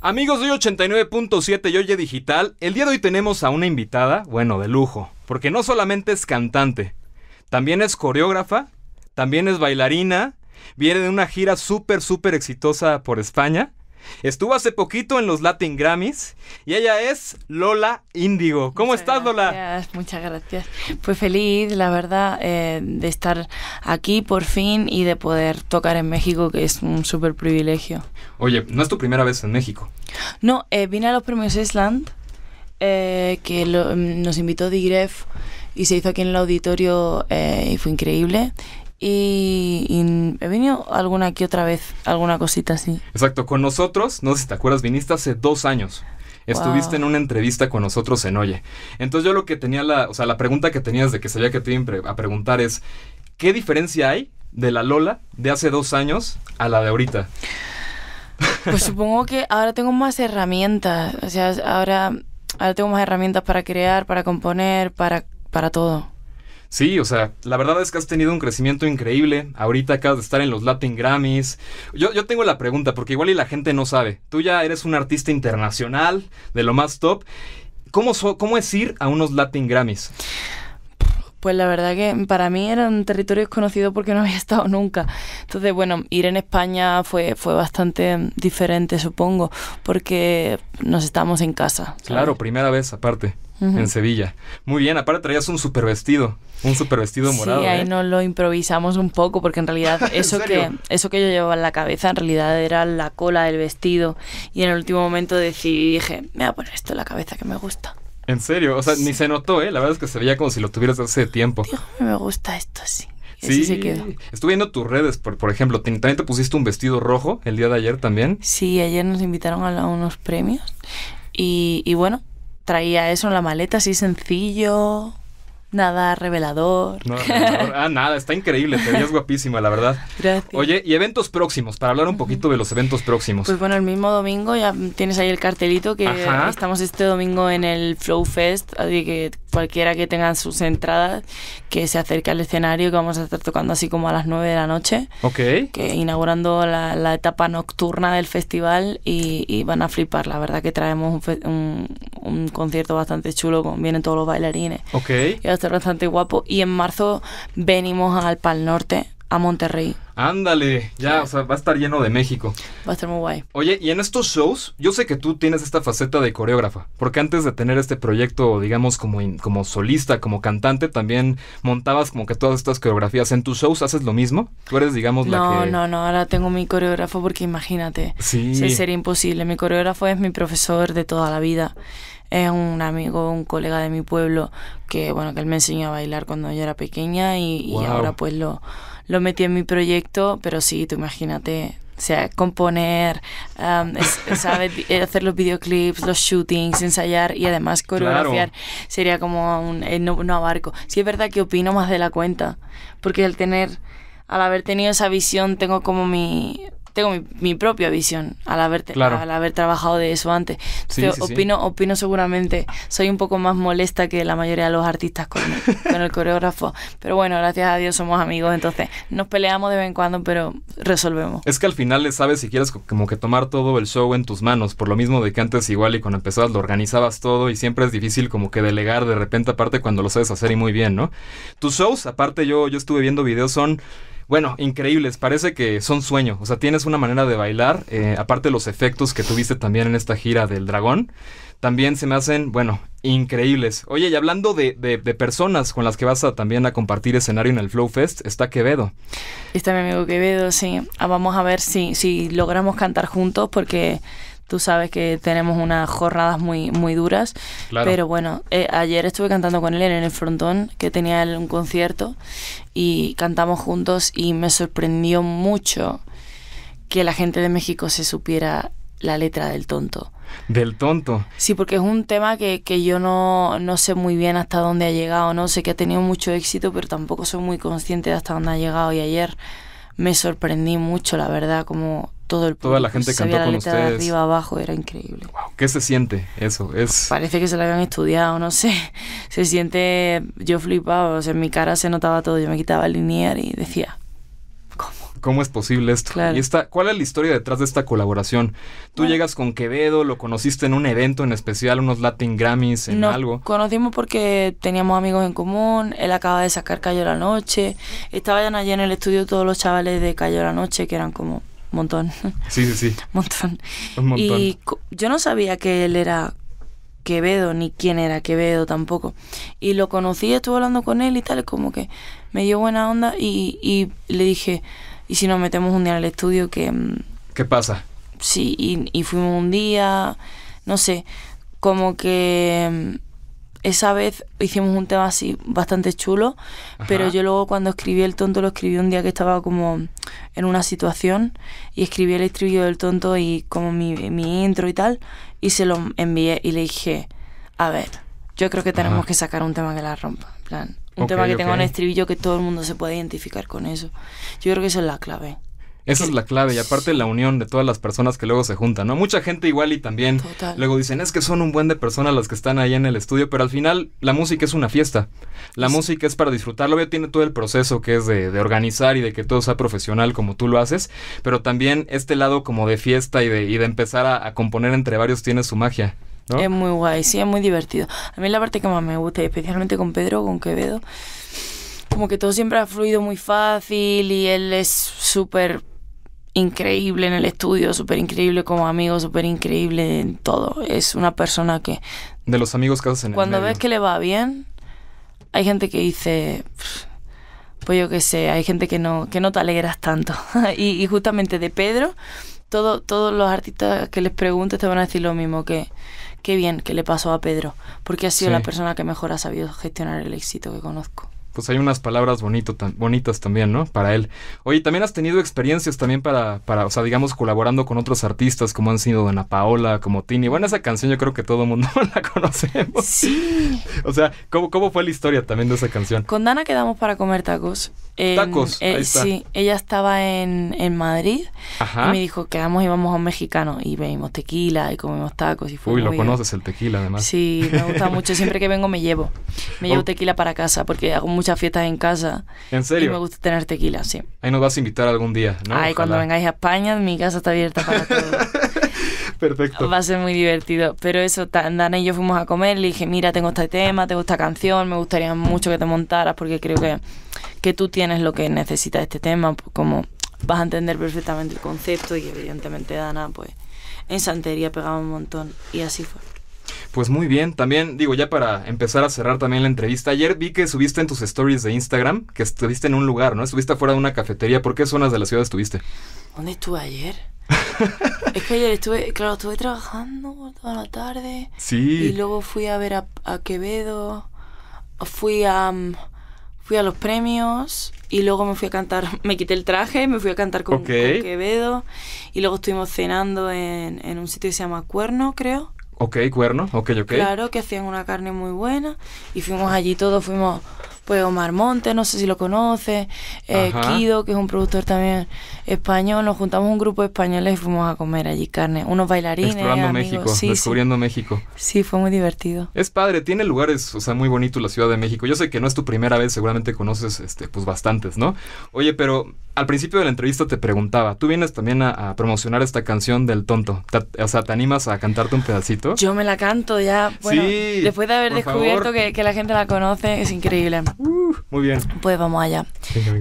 Amigos de 89.7 y Oye Digital, el día de hoy tenemos a una invitada, bueno, de lujo, porque no solamente es cantante, también es coreógrafa, también es bailarina, viene de una gira súper, súper exitosa por España Estuvo hace poquito en los Latin Grammys y ella es Lola Índigo. ¿Cómo estás, Lola? muchas gracias. Pues feliz, la verdad, eh, de estar aquí por fin y de poder tocar en México, que es un súper privilegio. Oye, ¿no es tu primera vez en México? No, eh, vine a los premios Island, eh, que mm, nos invitó Digref y se hizo aquí en el auditorio y fue increíble. Y, he venido alguna aquí otra vez, alguna cosita así. Exacto, con nosotros, no sé si te acuerdas, viniste hace dos años. Estuviste en una entrevista con nosotros en Oye. Entonces yo lo que tenía la, o sea, la pregunta que tenías de que sabía que te iba a preguntar es, ¿qué diferencia hay de la Lola de hace dos años a la de ahorita? Pues supongo que ahora tengo más herramientas, o sea, ahora, ahora tengo más herramientas para crear, para componer, para, para todo. Sí, o sea, la verdad es que has tenido un crecimiento increíble. Ahorita acabas de estar en los Latin Grammys. Yo, yo tengo la pregunta, porque igual y la gente no sabe. Tú ya eres un artista internacional, de lo más top. ¿Cómo, cómo es ir a unos Latin Grammys? Pues la verdad que para mí era un territorio desconocido porque no había estado nunca. Entonces, bueno, ir en España fue, fue bastante diferente, supongo, porque nos estábamos en casa. Claro, primera vez aparte. en Sevilla. Muy bien, aparte traías un super vestido, un super vestido morado. Sí, ahí ¿eh? nos lo improvisamos un poco, porque en realidad eso, que, eso que yo llevaba en la cabeza en realidad era la cola del vestido. Y en el último momento decidí, dije, me voy a poner esto en la cabeza que me gusta. En serio, o sea, ni se notó, ¿eh? La verdad es que se veía como si lo tuvieras hace tiempo. me gusta esto, así. Sí, se quedó. Estuve viendo tus redes, por, por ejemplo, te, pusiste un vestido rojo el día de ayer también. Sí, ayer nos invitaron a, a unos premios y, y bueno, traía eso en la maleta, así sencillo, Nada revelador. Ah, nada, está increíble, te ves guapísima, la verdad. Gracias. Oye, y eventos próximos, para hablar un poquito de los eventos próximos. Pues bueno, el mismo domingo ya tienes ahí el cartelito que estamos este domingo en el Flow Fest, así que cualquiera que tenga sus entradas, que se acerque al escenario, que vamos a estar tocando así como a las 9 de la noche. Ok. Que inaugurando la, etapa nocturna del festival y, van a flipar. La verdad que traemos un, concierto bastante chulo, con, vienen todos los bailarines. Ok. Y va a estar bastante guapo. Y en marzo venimos al Pal Norte, a Monterrey. Ándale, ya, o sea, va a estar lleno de México. Va a estar muy guay. Oye, y en estos shows, yo sé que tú tienes esta faceta de coreógrafa, porque antes de tener este proyecto, digamos, como, como solista, como cantante, también montabas como que todas estas coreografías. ¿En tus shows haces lo mismo? Tú eres, digamos, la que... No, no, no, ahora tengo mi coreógrafo porque imagínate, sí. sí. sería imposible. Mi coreógrafo es mi profesor de toda la vida. Es un amigo, un colega de mi pueblo, que, bueno, que él me enseñó a bailar cuando yo era pequeña y, y ahora pues lo lo metí en mi proyecto, pero sí, tú imagínate, o sea, componer, um, eh, hacer los videoclips, los shootings, ensayar y además coreografiar sería como un eh, no, no, abarco. Sí es verdad que opino más de la cuenta, porque al tener, al haber tenido esa visión, tengo como mi tengo mi, propia visión al haber, al haber trabajado de eso antes. Entonces, opino, opino seguramente, soy un poco más molesta que la mayoría de los artistas con, el coreógrafo, pero bueno, gracias a Dios somos amigos, entonces nos peleamos de vez en cuando, pero resolvemos. Es que al final sabes si quieres como que tomar todo el show en tus manos, por lo mismo de que antes igual y cuando empezabas lo organizabas todo y siempre es difícil como que delegar de repente aparte cuando lo sabes hacer y muy bien, ¿no? Tus shows, aparte yo, yo estuve viendo videos, son bueno, increíbles, parece que son sueño, o sea, tienes una manera de bailar, eh, aparte de los efectos que tuviste también en esta gira del dragón, también se me hacen, bueno, increíbles. Oye, y hablando de, de, personas con las que vas a también a compartir escenario en el Flow Fest, está Quevedo. Está mi amigo Quevedo, sí. Ah, vamos a ver si, si logramos cantar juntos porque Tú sabes que tenemos unas jornadas muy, muy duras. Pero bueno, eh, ayer estuve cantando con él en el frontón, que tenía un concierto, y cantamos juntos y me sorprendió mucho que la gente de México se supiera la letra del tonto. Del tonto. Sí, porque es un tema que, yo no, no, sé muy bien hasta dónde ha llegado, ¿no? Sé que ha tenido mucho éxito, pero tampoco soy muy consciente de hasta dónde ha llegado. Y ayer me sorprendí mucho, la verdad, como Toda la gente cantó con ustedes. De arriba abajo, era increíble. ¿Qué se siente eso? Es... Parece que se lo habían estudiado, no sé. Se siente, yo flipaba, o sea, en mi cara se notaba todo. Yo me quitaba el linear y decía, ¿cómo? ¿Cómo es posible esto? ¿Y esta, cuál es la historia detrás de esta colaboración? Tú llegas con Quevedo, lo conociste en un evento en especial, unos Latin Grammys, en Nos algo. Conocimos porque teníamos amigos en común, él acaba de sacar Cayo la Noche, estaban allí en el estudio todos los chavales de Cayo la Noche, que eran como montón. Sí, sí, sí. montón. Un montón. Y yo no sabía que él era Quevedo, ni quién era Quevedo tampoco. Y lo conocí, estuve hablando con él y tal, como que me dio buena onda y, le dije, ¿y si nos metemos un día al estudio que... Mm, ¿Qué pasa? Sí, y fuimos un día, no sé, como que mm, esa vez hicimos un tema así bastante chulo, pero yo luego cuando escribí El Tonto lo escribí un día que estaba como en una situación y escribí el estribillo del tonto y como mi, intro y tal, y se lo envié y le dije, a ver, yo creo que tenemos que sacar un tema que la rompa, plan, un tema que tenga un estribillo que todo el mundo se pueda identificar con eso. Yo creo que esa es la clave. Esa es la clave y aparte la unión de todas las personas que luego se juntan, ¿no? Mucha gente igual y también luego dicen, es que son un buen de personas las que están ahí en el estudio, pero al final la música es una fiesta. La música es para disfrutarlo, ya tiene todo el proceso que es de, organizar y de que todo sea profesional como tú lo haces, pero también este lado como de fiesta y de, de empezar a, componer entre varios tiene su magia. Es muy guay, sí, es muy divertido. A mí la parte que más me gusta, especialmente con Pedro, con Quevedo, como que todo siempre ha fluido muy fácil y él es súper increíble en el estudio, súper increíble como amigo, súper increíble en todo. Es una persona que... De los amigos que hacen. Cuando ves que le va bien, hay gente que dice... Pues yo qué sé, hay gente que no, que no te alegras tanto. y, justamente de Pedro, todo, todos los artistas que les preguntes te van a decir lo mismo, que qué bien que le pasó a Pedro, porque ha sido la persona que mejor ha sabido gestionar el éxito que conozco pues hay unas palabras bonito, bonitas también, ¿no? Para él. Oye, también has tenido experiencias también para, para, o sea, digamos, colaborando con otros artistas como han sido Ana Paola, como Tini. Bueno, esa canción yo creo que todo el mundo la conocemos. Sí. O sea, ¿cómo, ¿cómo fue la historia también de esa canción? Con Dana quedamos para comer tacos. tacos. Eh, sí, ella estaba en, Madrid y me dijo, quedamos y vamos a un mexicano y bebimos tequila y comemos tacos y Uy, lo conoces el tequila además. Sí, me gusta mucho. Siempre que vengo me llevo. Me llevo tequila para casa porque hago mucho muchas fiestas en casa. ¿En serio? Y me gusta tener tequila, sí. Ahí nos vas a invitar algún día, ¿no? Ay, cuando vengáis a España, mi casa está abierta para todos. Perfecto. Va a ser muy divertido. Pero eso, Dana y yo fuimos a comer, le dije, mira, tengo este tema, tengo esta canción, me gustaría mucho que te montaras porque creo que, que tú tienes lo que necesita este tema, pues, como vas a entender perfectamente el concepto y evidentemente Dana, pues en santería pegaba un montón y así fue. Pues muy bien, también digo ya para empezar a cerrar también la entrevista, ayer vi que subiste en tus stories de Instagram que estuviste en un lugar, ¿no? Estuviste fuera de una cafetería, ¿por qué zonas de la ciudad estuviste? ¿Dónde estuve ayer? es que ayer estuve, claro, estuve trabajando toda la tarde. Sí. Y luego fui a ver a, Quevedo, fui a, mm, fui a los premios y luego me fui a cantar, me quité el traje, me fui a cantar con, Quevedo y luego estuvimos cenando en, en un sitio que se llama Cuerno, creo. Ok, cuerno, ok, ok. Claro, que hacían una carne muy buena y fuimos allí todos, fuimos pues Omar Monte, no sé si lo conoces, eh, Kido, que es un productor también español, nos juntamos un grupo de españoles y fuimos a comer allí carne, unos bailarines. Explorando México, descubriendo México. Sí, fue muy divertido. Es padre, tiene lugares, o sea, muy bonito la Ciudad de México. Yo sé que no es tu primera vez, seguramente conoces este, pues bastantes, ¿no? Oye, pero al principio de la entrevista te preguntaba, tú vienes también a, promocionar esta canción del tonto. o sea, ¿te animas a cantarte un pedacito? Yo me la canto ya. Bueno, después de haber descubierto que, la gente la conoce, es increíble. muy bien. Pues vamos allá.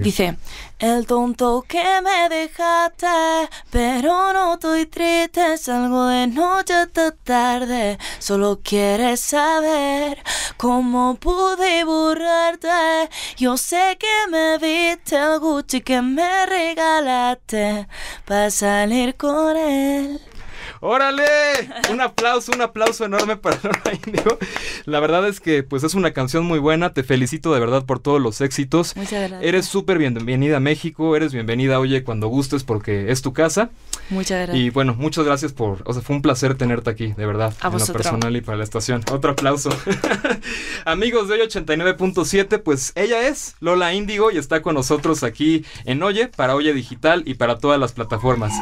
Dice, el tonto que me dejaste, pero no estoy triste, salgo de noche hasta tarde. Solo quieres saber cómo pude borrarte. Yo sé que me viste el Gucci que me me regalaste para salir con él. ¡Órale! Un aplauso, un aplauso enorme para Lola Indigo. La verdad es que pues es una canción muy buena. Te felicito de verdad por todos los éxitos. Muchas gracias. Eres súper bienvenida a México. Eres bienvenida, oye, cuando gustes porque es tu casa. Muchas gracias. Y bueno, muchas gracias por... O sea, fue un placer tenerte aquí, de verdad. A en personal y para la estación. Otro aplauso. Amigos de hoy 89.7, pues ella es Lola Índigo y está con nosotros aquí en Oye, para Oye Digital y para todas las plataformas.